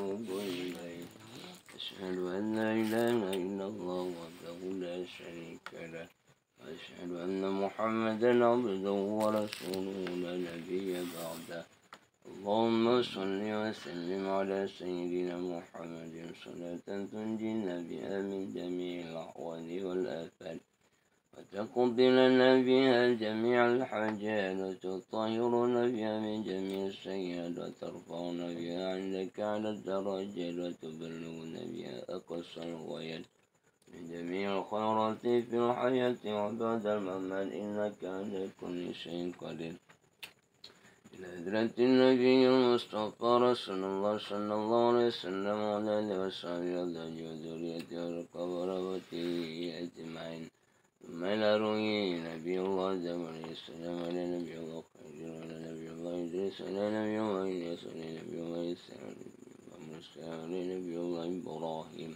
وأتوب إليه أشهد أن لا إله إلا الله وحده لا شريك له وأشهد أن محمدا عبده ورسوله لا نبي بعده اللهم صل وسلم على سيدنا محمد صلاة تنجينا بها من جميع الأحوال والآفات وتقبلن بها جميع الحاجات وتطهرنا بها من جميع السيئات وترفعنا بها عندك على الدرجات وتبلغنا بها أقصى الغايات من جميع الخيرات في الحياة وبعد الممات إنك على كل شيء قدير إلى هجرة النبي المصطفى رسول الله صلى الله عليه وسلم وعلى آله وصحبه وذريته وقبر وتيئته من أروي نبي الله دمر يسلم على نبي الله قدير على نبي الله إدريس على نبي الله إلياس على نبي الله إسحاق موسى على نبي الله إبراهيم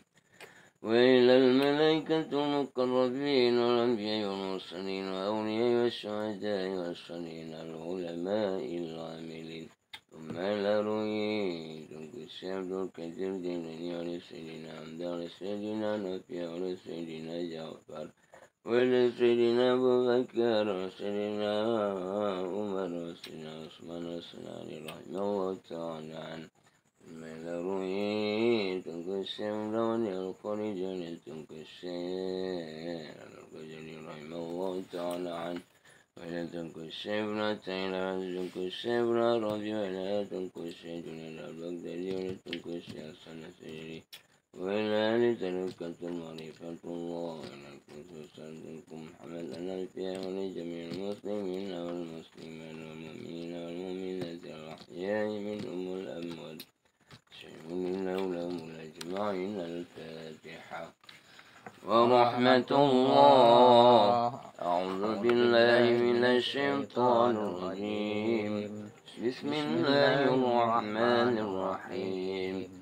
وإلى الملائكة المقربين والأنبياء والمرسلين والأولياء والشهداء والصالحين العلماء العاملين ثم الأروي القدسي عبد الكثير دينني على سيدنا عبد على سيدنا نبي على سيدنا جعفر ولسيدنا أبو بكر وسيدنا عمر وسيدنا عثمان وسيدنا علي رضي الله تعالى عنه من رؤيت قسم لون الخرج لتنكسر القدر رحمه الله تعالى عنه ولا تنكو الشبرة إلى تنكو الشبرة ربي ولا تنكو الشيطان إلى ولا تنكو الشيطان سنة وبالوالدين كتم معرفة الله لكم فسألتكم أن الفئة لجميع المسلمين والمسلمين والمؤمنين والمؤمنات الأحياء منهم الأموات سيكون لهم أجمعين الفاتحة ورحمة الله أعوذ بالله من الشيطان الرجيم بسم الله الرحمن الرحيم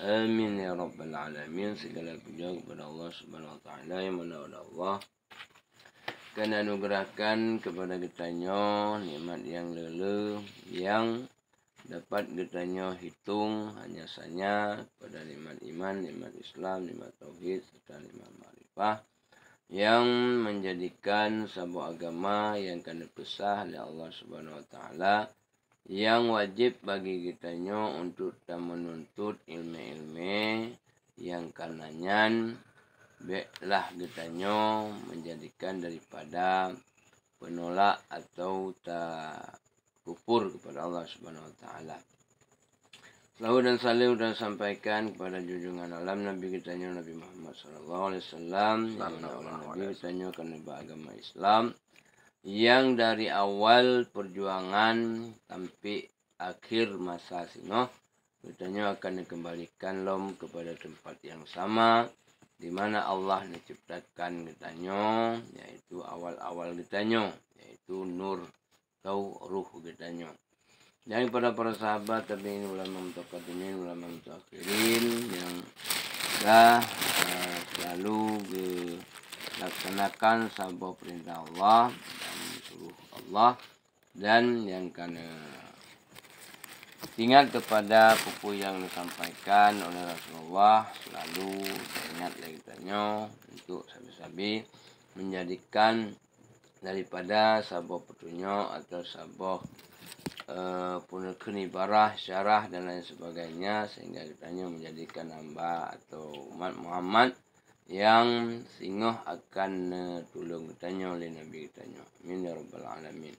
Amin ya Rabbal Alamin Segala puja kepada Allah Subhanahu Wa Taala Yang mana oleh Allah Kena anugerahkan kepada kita Nikmat yang lele Yang dapat kita hitung Hanya sanya pada nikmat iman Nikmat Islam, nikmat Tauhid Serta nikmat Marifah Yang menjadikan sebuah agama Yang kena pesah oleh Allah Subhanahu Wa Taala Yang yang wajib bagi kita untuk dan menuntut ilmu-ilmu yang karenanya baiklah kita menjadikan daripada penolak atau tak kufur kepada Allah Subhanahu Wa Taala. Selalu dan salim dan sampaikan kepada junjungan alam Nabi kita Nabi Muhammad Sallallahu Alaihi Wasallam. Nabi kita nyawa agama Islam. Islam. yang dari awal perjuangan sampai akhir masa Sino Betulnya akan dikembalikan lom kepada tempat yang sama di mana Allah menciptakan getanyo yaitu awal-awal getanyo yaitu nur atau ruh kita dan kepada para sahabat ini ulama mutaqaddimin ulama mutakhirin yang dah eh, selalu uh, laksanakan sabda perintah Allah dan suruh Allah dan yang kena ingat kepada pupu yang disampaikan oleh Rasulullah selalu ingat lagi tanya untuk sabi-sabi menjadikan daripada sabah petunya atau sabah uh, eh, kini barah, syarah dan lain sebagainya sehingga ditanya menjadikan hamba atau umat Muhammad yang singoh akan eh, tolong getanya oleh Nabi getanya. Amin ya Rabbal Alamin.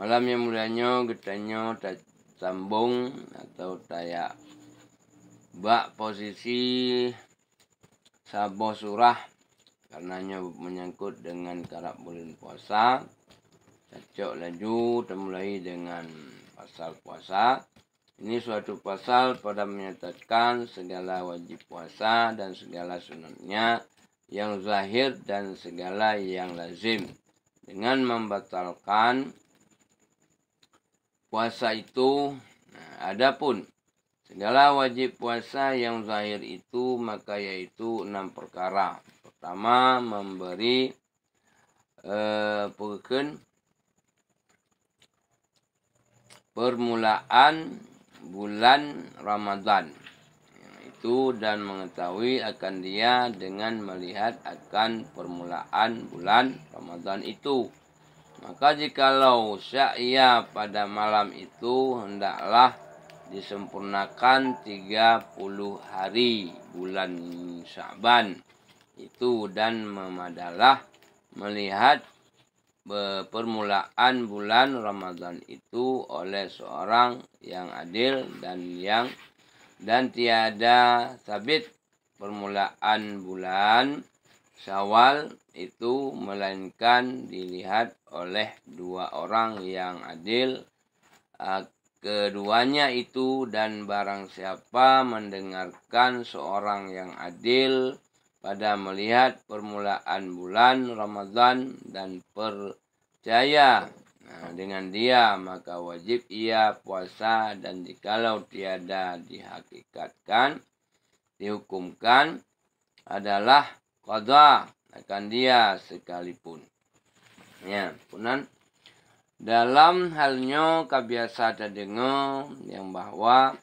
Malam yang kita getanya tak sambung atau tak ya- bak posisi sabo surah karenanya menyangkut dengan karab bulan puasa cocok laju temulai dengan pasal puasa Ini suatu pasal pada menyatakan segala wajib puasa dan segala sunatnya yang zahir dan segala yang lazim dengan membatalkan puasa itu nah, adapun segala wajib puasa yang zahir itu maka yaitu enam perkara pertama memberi eh, permulaan bulan Ramadan itu dan mengetahui akan dia dengan melihat akan permulaan bulan Ramadan itu. Maka jikalau sya'ya pada malam itu hendaklah disempurnakan 30 hari bulan Sya'ban itu dan memadalah melihat permulaan bulan Ramadhan itu oleh seorang yang adil dan yang dan tiada sabit permulaan bulan Syawal itu melainkan dilihat oleh dua orang yang adil ah, keduanya itu dan barang siapa mendengarkan seorang yang adil pada melihat permulaan bulan Ramadan dan percaya nah, dengan dia maka wajib ia puasa dan jikalau tiada dihakikatkan dihukumkan adalah qada akan dia sekalipun ya punan dalam halnya kebiasaan terdengar yang bahwa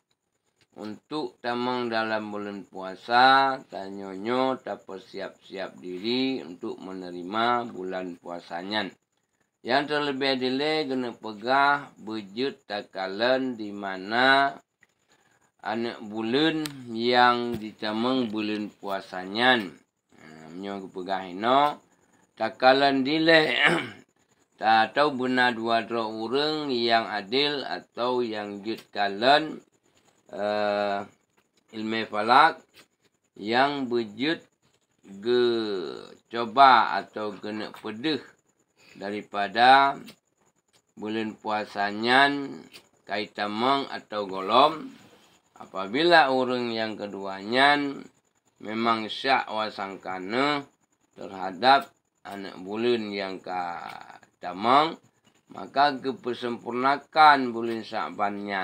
untuk tamang dalam bulan puasa tanyonyo ta persiap-siap diri untuk menerima bulan puasanya yang terlebih dile kena pegah bejut takalan di mana anak bulan yang ditamang bulan puasanya nyo pegah ino takalan dile Tak tahu benar dua orang yang adil atau yang jut kalen uh, ilmu falak yang berjud ge coba atau kena pedih daripada bulan puasanya kaitamang atau golom apabila orang yang keduanya memang syak wasangkana terhadap anak bulan yang kaitamang. tamang Maka kepesempurnakan bulan Sa'bannya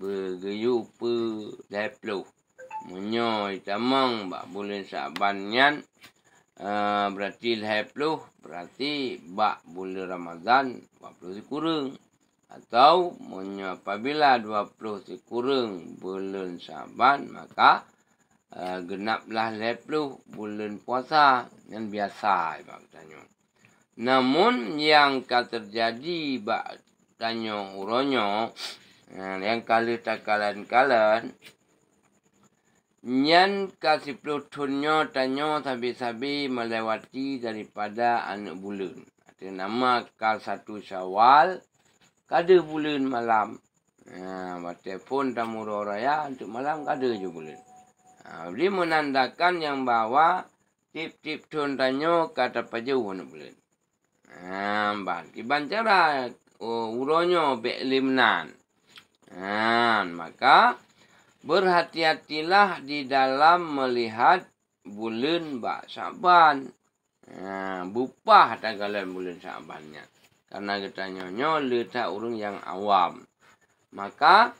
bergeyupa deplo. Munyo itamang bak bulan Sa'bannya uh, ah, berarti deplo berarti bak bulan Ramadan 20 sekurang atau munyo apabila 20 sekurang bulan Sa'ban maka uh, genaplah deplo bulan puasa yang biasa ibarat tanyo. Uh, Namun yang kali terjadi bak tanya uronyo, eh, yang kali tak kalan kalan, nyan kasih pelutunyo tanya sabi sabi melewati daripada anak bulan. Ada nama kal satu syawal, kada bulan malam. Ha, telefon tamu raya untuk malam kada je bulan. Ah, Ini menandakan yang bawa tip-tip tuan tanya kata pajau anak bulan bagi bancara oh, uronyo bek limnan. Nah, maka berhati-hatilah di dalam melihat bulan bak saban. Nah, bupah tanggalan bulan sabannya. Karena kita nyonyo letak urung yang awam. Maka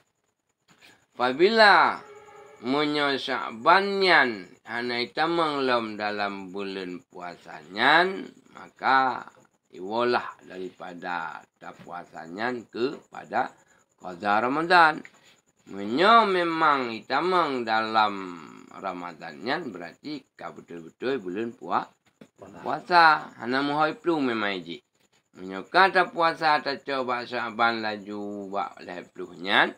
apabila menyo sabannya hanya itu menglom dalam bulan puasanya, maka Iwalah daripada tak puasanya kepada kaza Ramadan. Menyo memang kita meng dalam Ramadannya berarti ka betul-betul bulan puas. Puasa. Hana muhoi plu memang iji. Menyo kata puasa tak coba sahabat laju bak leh plu nyan.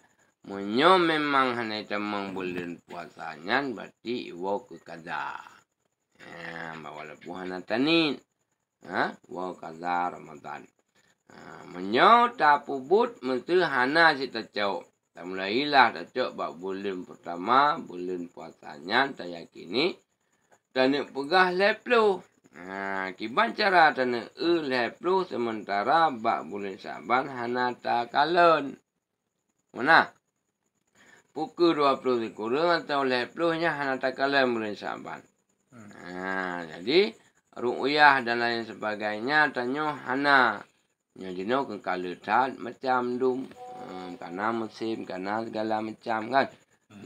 Menyo memang hanya kita meng bulan puasanya berarti iwal ke kaza. Ya, bawa lepuh hana tanin. Ha? wa kaza ramadan ha menyo ta pubut mesti hana si tacau ta mulailah tacau ba bulan pertama bulan puasanya ta yakini tane pegah leplo ha kiban cara tane e leplo sementara ba bulan saban hana ta kalon mana pukul dua puluh kurang atau leplo nya hana ta kalon bulan saban hmm. ha jadi ru'yah dan lain sebagainya tanyo hana nyo ya, jino ke kaletat macam dum um, eh, kana musim kana segala macam kan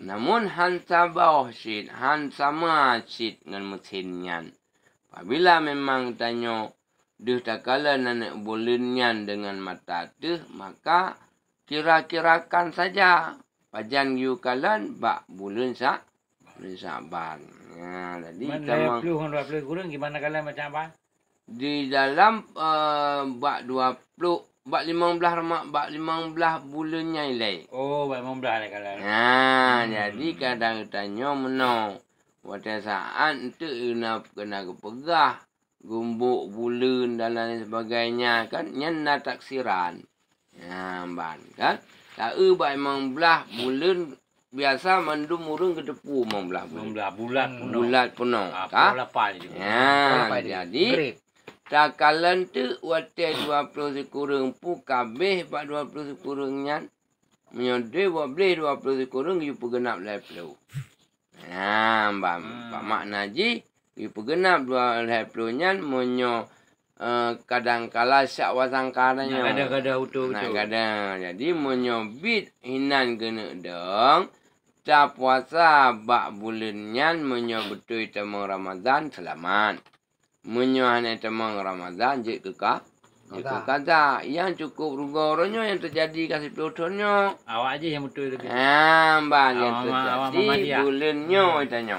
namun han sabau sit han sama sit dengan musim nyan apabila memang tanyo Duh tak kala nenek bulinian dengan mata tuh, maka kira-kirakan saja. Pajan yu kalan, bak bulun sak ini ni Saban. Ha, jadi Mana kita dua puluh kurang gimana kalau macam apa? Di dalam eh, bak dua puluh, Bak lima belah remak, bak lima belah bulannya ilai. Oh, bak lima belah lah ilai kalau. Haa, ya, hmm. jadi kadang tanya mana. Waktu saat itu kena, kena kepegah. Gumbuk bulan dan lain sebagainya. Kan, nyana taksiran. Haa, ya, ban. Kan, tak ada bak lima belah bulan biasa mandu murung ke depu mau belah bulat hmm. bulat puno bulat ah, puno ha lapai juga ya, ha jadi takalan tu wate 20 sekurang pu kabeh ba 20 sekurangnya menyode wa beli dua puluh yu pegenap lai flow ha mbak hmm. makna ji yu pegenap 20 lai flow nya Eh, kadang kala syak wasang karanya. Kadang-kadang utuh Kadang-kadang. Jadi menyobit hinan kena dong. Tak puasa bak bulannya menyobitui temang Ramadan selamat. Menyohani temang Ramadan jik kekak. Kata yang cukup rugoronyo yang terjadi kasih pelotonyo. Awak aja yang betul lebih. Ha, ah, bah yang terjadi bulannya hmm. itu nyo.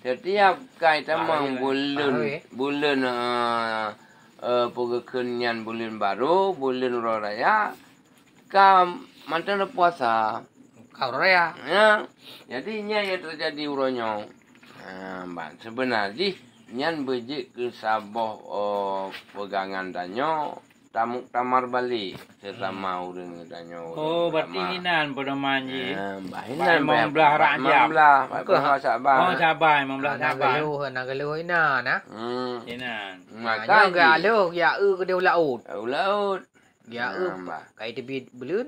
Setiap kali temang lah. bulan eh. bulan eh, uh, eh, pergerakan yang bulan baru, bulan raya, ke mantan puasa. Kau raya. Ya. Jadi, ini yang terjadi uronyo. Uh, ah, sebenarnya, ini yang berjik ke Sabah uh, pegangan danyo tamu tamar Bali, saya tak mau dengan tanya oh batinan, nan pada manji eh nan mau belah raja oh, belah ke ha sabar oh sabar mau belah sabar yo nak geluh ina nah hmm ina maka ah, geluh ya er e kau de laut laut ya e kai tepi belun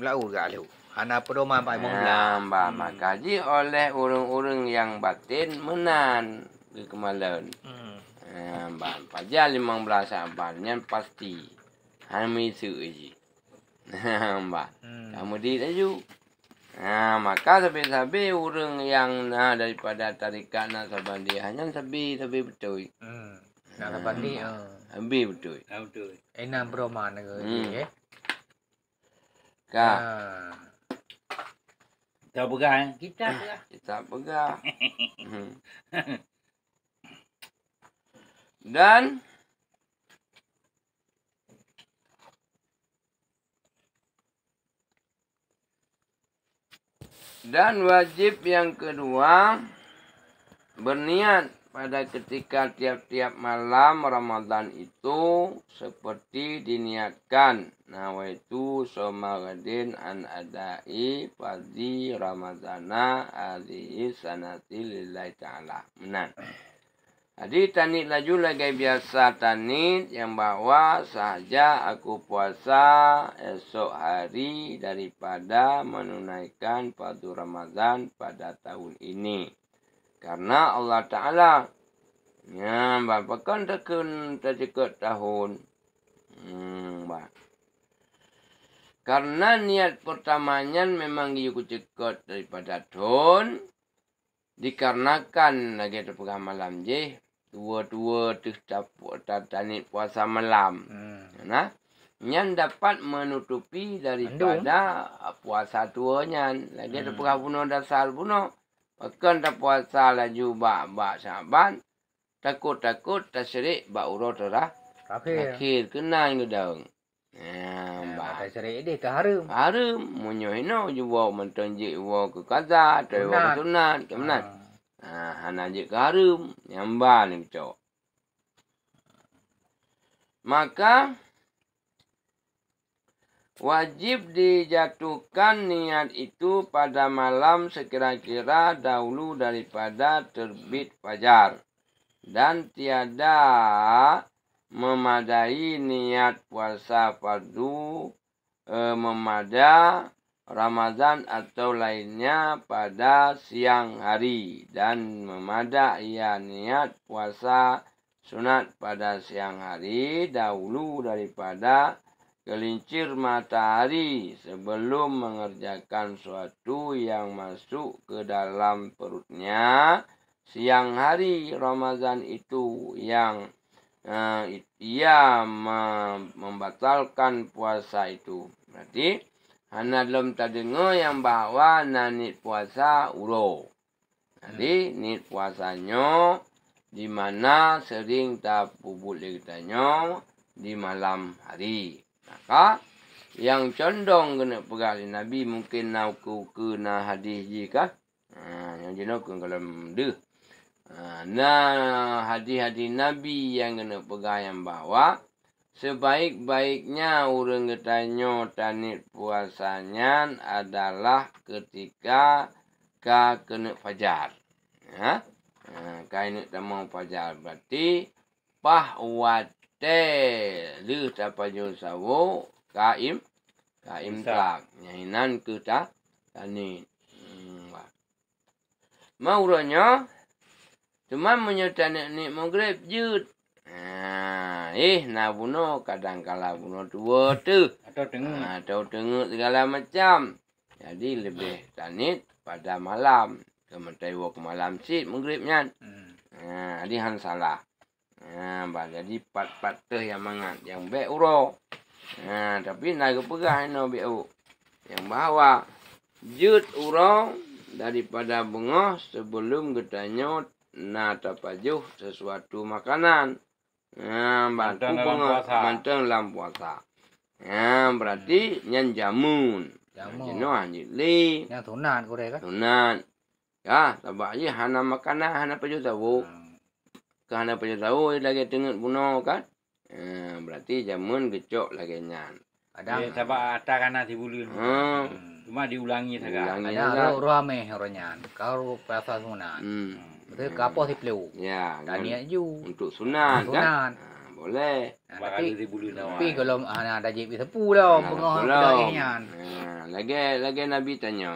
laut galu ana pada man bai mau ah, belah ba hmm. maka ji oleh orang-orang yang batin menan ke kemalan hmm Ya, Pajal memang belasah abang. Ini pasti. Kami tu je. Nampak. Kamu hmm. di laju. Nah, ha, maka sabi-sabi orang yang nah, daripada tarikat nak sabar hanya sabi-sabi betul. Hmm. Nak sabar hmm. ni. Uh. betul. betul. Enam bro mana ke? Hmm. Eh. Ka. Ah. Ha. pegang. Kita pegang. Eh. Kita pegang. Hmm. Dan... Dan wajib yang kedua berniat pada ketika tiap-tiap malam Ramadan itu seperti diniatkan nawaitu somagadin an adai fadhi ramadana hadhihi sanati lillahi ta'ala. Benar. Jadi tanit laju lagi biasa tanit yang bawa sahaja aku puasa esok hari daripada menunaikan padu Ramadan pada tahun ini. Karena Allah Ta'ala, ya, berapa kan tekun tercekut tahun? Hmm, bah. Karena niat pertamanya memang dia kucekut daripada tahun, dikarenakan lagi terpegang malam je. Tua dua tetap tanit puasa malam. Hmm. Nah, yang dapat menutupi daripada Aduh. puasa tuanya. Lagi hmm. ada pura bunuh dasar bunuh. Bukan tak puasa laju bak-bak syaban. Takut-takut tak serik. bak urut terah. Akhir. Akhir kena yang gedang. Ya, bak. ini ke harum. Harum. Munyuhinah juga mentunjik wak ke kaza. Tak sunat. Ke mana? Ha, ah, anak kara nyambar ni kecok. Maka wajib dijatuhkan niat itu pada malam sekira-kira dahulu daripada terbit fajar dan tiada memadai niat puasa fardu eh, memadai. Ramadan atau lainnya pada siang hari dan memada ia niat puasa sunat pada siang hari dahulu daripada gelincir matahari sebelum mengerjakan suatu yang masuk ke dalam perutnya siang hari Ramadan itu yang eh, ia membatalkan puasa itu berarti Hana belum terdengar yang bahawa nanit puasa ulo. Jadi hmm. niat puasanya di mana sering tak bubuk ligitanya di malam hari. Maka yang condong kena pegali Nabi mungkin nak ke ke na hadis ji ka. Ha, yang jenok ke kalau de. Ha, nah hadis-hadis Nabi yang kena pegang yang bawah Sebaik-baiknya orang ketanya tanit puasanya adalah ketika ka kena fajar. Ha? Ha, ka ini tak fajar berarti pah wate lu tak panjo sawo kaim kaim tak nyainan ke tak tanit. Hmm, Mau ronyo cuma menyertai nenek maghrib jut Ah, eh nak bunuh kadang kala bunuh dua tu atau dengu ada ah, dengu segala macam jadi lebih tanit pada malam kementai wak malam sih, maghribnya hmm. ha di han salah ha jadi pat pat teh yang mangat yang baik uro ha tapi nak pegah no be yang bawa jut uro daripada bengoh sebelum kita nyut na tapajuh sesuatu makanan. Yang ah, mantan dalam puasa. Mantan dalam puasa. Yang ah, berarti hmm. jamun. Jamun. Jino anji li. Yang tunan kure kan? Tunan. Ya, sebab aja hana makanan, hana peju tahu. Hmm. Ke hana peju tahu, lagi tengok puno kan? Hmm, berarti jamun gecok lagi nyan. Kadang. sebab ada kanan dibuli. Hmm. Cuma diulangi saja. Diulangi saja. Kalau ruameh orang nyan. Kalau puasa tunan. hmm. hmm. Betul ke apa si pelu? Ya. Tak niat ju. Untuk sunan, kan? Ha, boleh. Ah, tapi, tapi lah. kalau ha, dah jadi sepuh dah. Ha, ah, Pengah lah. kan. ya, lagi, lagi Nabi tanya.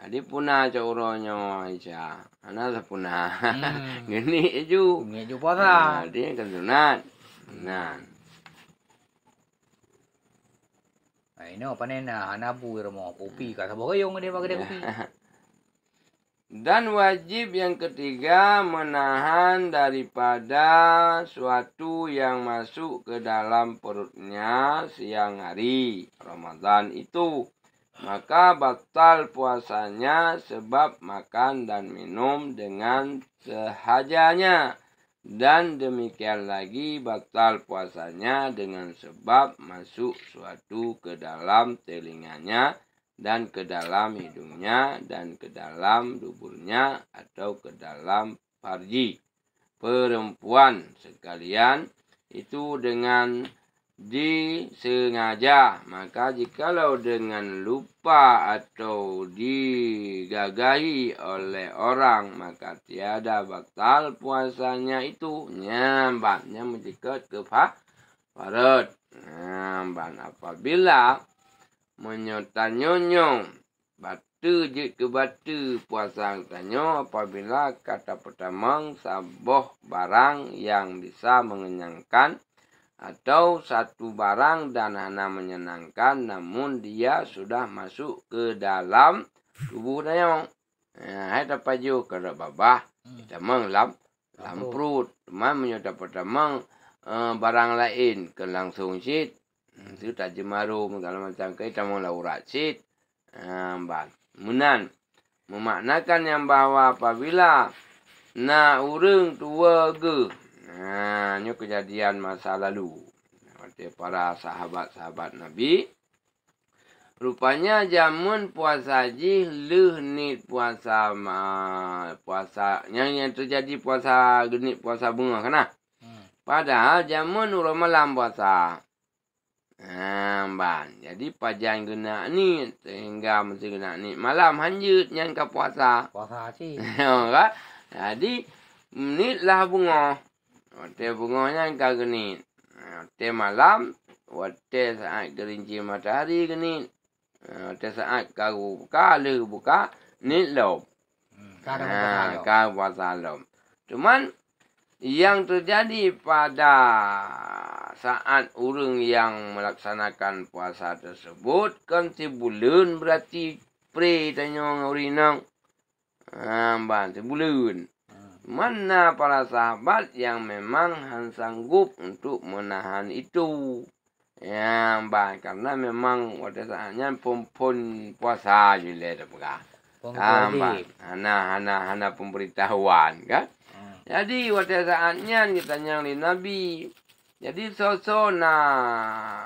Adi ah, puna cauronyo aja. Ana sepuna. Hmm. Gini ju. Gini ju pasal. dia kan sunan. Nah. Ini apa ni? Anak bu irmo kopi kat sabo kayong dia bagai ya. kopi. Dan wajib yang ketiga menahan daripada suatu yang masuk ke dalam perutnya siang hari Ramadan itu. Maka batal puasanya sebab makan dan minum dengan sehajanya. Dan demikian lagi batal puasanya dengan sebab masuk suatu ke dalam telinganya dan ke dalam hidungnya dan ke dalam duburnya atau ke dalam parji perempuan sekalian itu dengan disengaja maka jikalau dengan lupa atau digagahi oleh orang maka tiada batal puasanya itu nyambatnya menjekat ke farad nyamban apabila menyotan nyonyong. Batu je ke batu puasa tanya apabila kata pertama saboh barang yang bisa mengenyangkan atau satu barang dan hana menyenangkan namun dia sudah masuk ke dalam tubuh tanya. Nah, ada paju kerana babah hmm. kita menglam lamprut. Mana menyotan pertama eh, barang lain ke langsung sih itu hmm, tak jemaru. Kalau macam kita mahu lah cit. Ambal. Ah, Menan. Memaknakan yang bahawa apabila. Na urung tua ke. Ha, kejadian masa lalu. Maksudnya para sahabat-sahabat Nabi. Rupanya zaman puasa haji leh ni puasa ma, puasa yang yang terjadi puasa genit puasa bunga kena. Hmm. Padahal zaman ulama lam puasa. Amban. Jadi pajan guna ni sehingga mesti guna ni. Malam hanjut yang ke puasa. Puasa si. Kan? Jadi ni lah bunga. Waktu bunganya yang ke gini. Waktu malam. Waktu saat gerinci matahari gini. Waktu saat kau buka, lu buka. Ni lom. Hmm. Kau puasa lom. Cuman yang terjadi pada saat orang yang melaksanakan puasa tersebut kanti bulan berarti pre tanya orang ah bulan mana para sahabat yang memang han sanggup untuk menahan itu ya bang karena memang pada saatnya pun puasa jule dapat Hana-hana hana pemberitahuan kan jadi waktu saatnya kita nyang Nabi. Jadi so-so na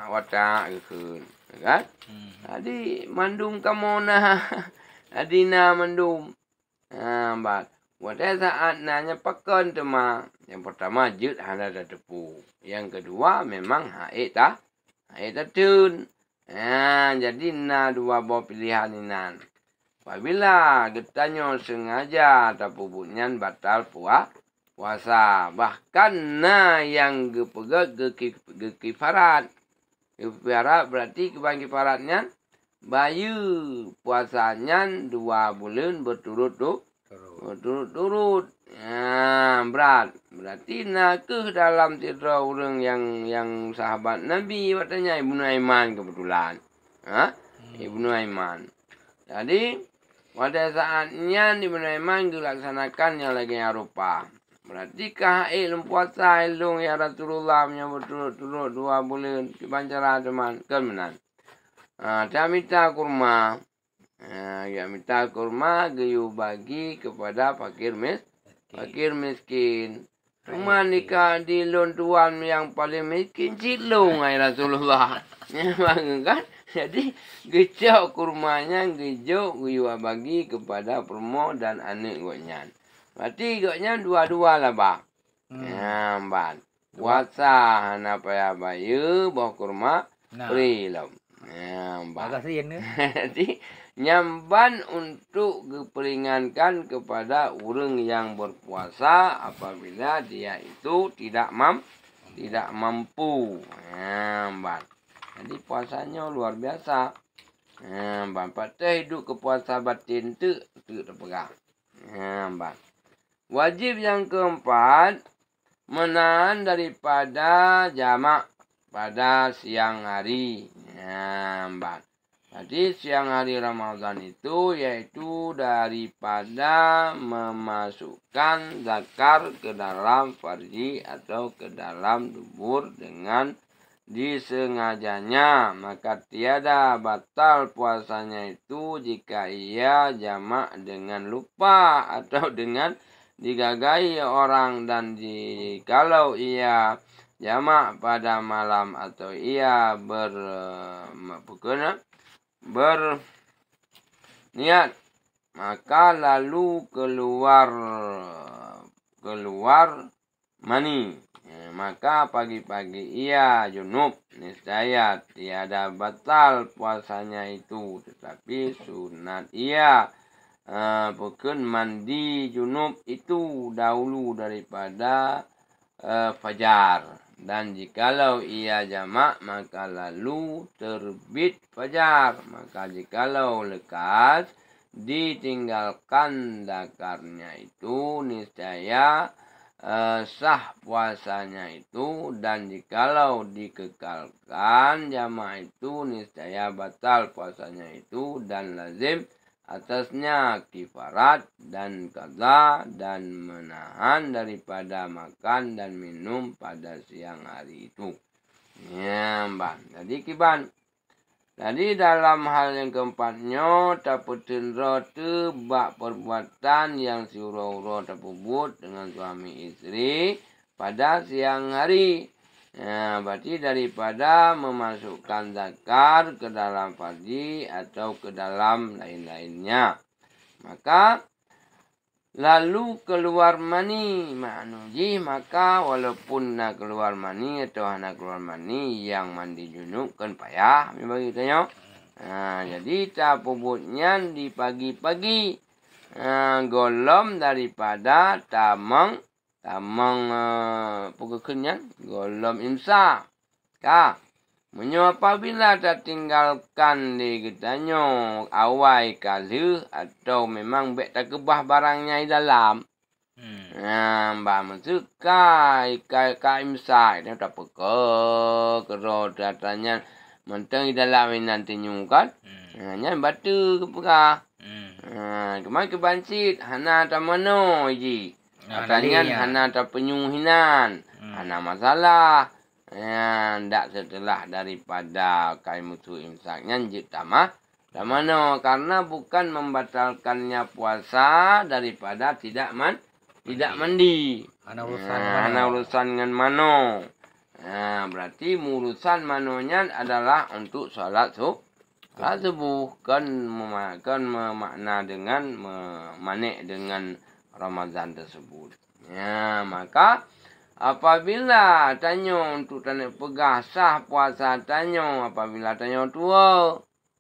wata kan. Hmm. Jadi mandung kamu nak? Jadi nak mandung. Ah, ha, bat. Waktu saat nanya pekan cuma Yang pertama jut hana dah tepu. Yang kedua memang haid tak. Haid tak tun. Ah, jadi nak dua buah pilihan ini. nan. Apabila kita nyo sengaja tak pupuknya batal puasa puasa bahkan na yang gepege gekifarat gekifarat berarti kebang kifaratnya bayu puasanya dua bulan berturut turut berturut turut ya, berat berarti na ke dalam tiada orang yang yang sahabat nabi katanya ibu Naiman kebetulan ha? Hmm. ibu Naiman. jadi pada saatnya ibu Naiman dilaksanakan yang lagi yang rupa. Perhatikan eh, ilmu puasa ilung ya Rasulullah punya berturut-turut dua bulan di Banjara teman kemenan. Ah, ha, uh, minta kurma. Ah, minta kurma gayu bagi kepada pakir mis fakir miskin. Cuma nikah di lontuan yang paling miskin cilung ya Rasulullah. Kan? Jadi gejok kurmanya gejok gua bagi kepada permo dan anak gua nyan. Berarti ikutnya dua-dua lah, Pak. Hmm. Ya, Pak. Puasa, apa ya, Pak? Ya, buah kurma, nah. prilom. Ya, Pak. Terima kasih, Jadi, nyamban untuk keperingankan kepada orang yang berpuasa apabila dia itu tidak mam, tidak mampu. Ya, Pak. Jadi, puasanya luar biasa. Ya, Pak. Pertama hidup kepuasa batin itu, itu terpegang. Ya, Pak. Wajib yang keempat, menahan daripada jamak pada siang hari. Ya, empat. Jadi siang hari Ramadan itu yaitu daripada memasukkan zakar ke dalam farji atau ke dalam dubur dengan disengajanya maka tiada batal puasanya itu jika ia jamak dengan lupa atau dengan digagai orang dan jikalau ia jamak pada malam atau ia ber ber niat maka lalu keluar keluar mani eh, maka pagi-pagi ia junub niscaya tiada batal puasanya itu tetapi sunat ia bukan eh, mandi junub itu dahulu daripada uh, fajar dan jikalau ia jamak maka lalu terbit fajar maka jikalau lekas ditinggalkan dakarnya itu niscaya uh, sah puasanya itu dan jikalau dikekalkan jamak itu niscaya batal puasanya itu dan lazim atasnya kifarat dan kaza dan menahan daripada makan dan minum pada siang hari itu. Ya, Mbak. Jadi kiban. Jadi dalam hal yang keempatnya taputin rote bak perbuatan yang suruh uro tersebut dengan suami istri pada siang hari Ya, berarti daripada memasukkan zakar ke dalam fardhi atau ke dalam lain-lainnya. Maka lalu keluar mani manuji maka walaupun nak keluar mani atau nak keluar mani yang mandi junub kan payah bagi tanya. Ha, jadi tapubutnya di pagi-pagi ha, golom daripada tamang tamang uh, eh, pegekenyan golom imsa ka menyo apabila ada tinggalkan di kita ketanyo awai kali atau memang bek tak kebah barangnya di dalam hmm ya ba mesuka ikai ka imsa ini tak peke kero datanya menteng di dalam ini nanti nyungkan hmm. hanya ya, batu ke pekah hmm. Ha, kemarin ke bancit. Hana tak mana, Iji. Pasal ni kan Hana terpenyuhinan. Hmm. Hana masalah. Tak setelah daripada kaimutu imsaknya jip tamah. Dan mana? Hmm. Karena bukan membatalkannya puasa daripada tidak man, tidak mandi. Hana urusan ya, mana? urusan dengan mano. Nah, berarti urusan manonya adalah untuk salat subuh. Salat subuh kan memakan memakna dengan memanik dengan Ramadhan tersebut. Ya, maka apabila tanya untuk tanya pegah sah puasa tanya apabila tanya tua,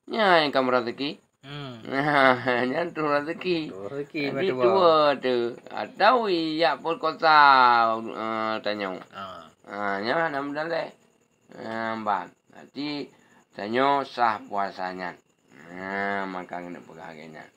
ya yang kamu rezeki. Hmm. Ya, tu rezeki. Rezeki Jadi tua tu. Atau ah, iya pun kosa uh, ah, tanya. Ha. Ah. Ha, nya mudah leh. Ambat. nanti tanya sah puasanya. ya maka kena pegah kenyang.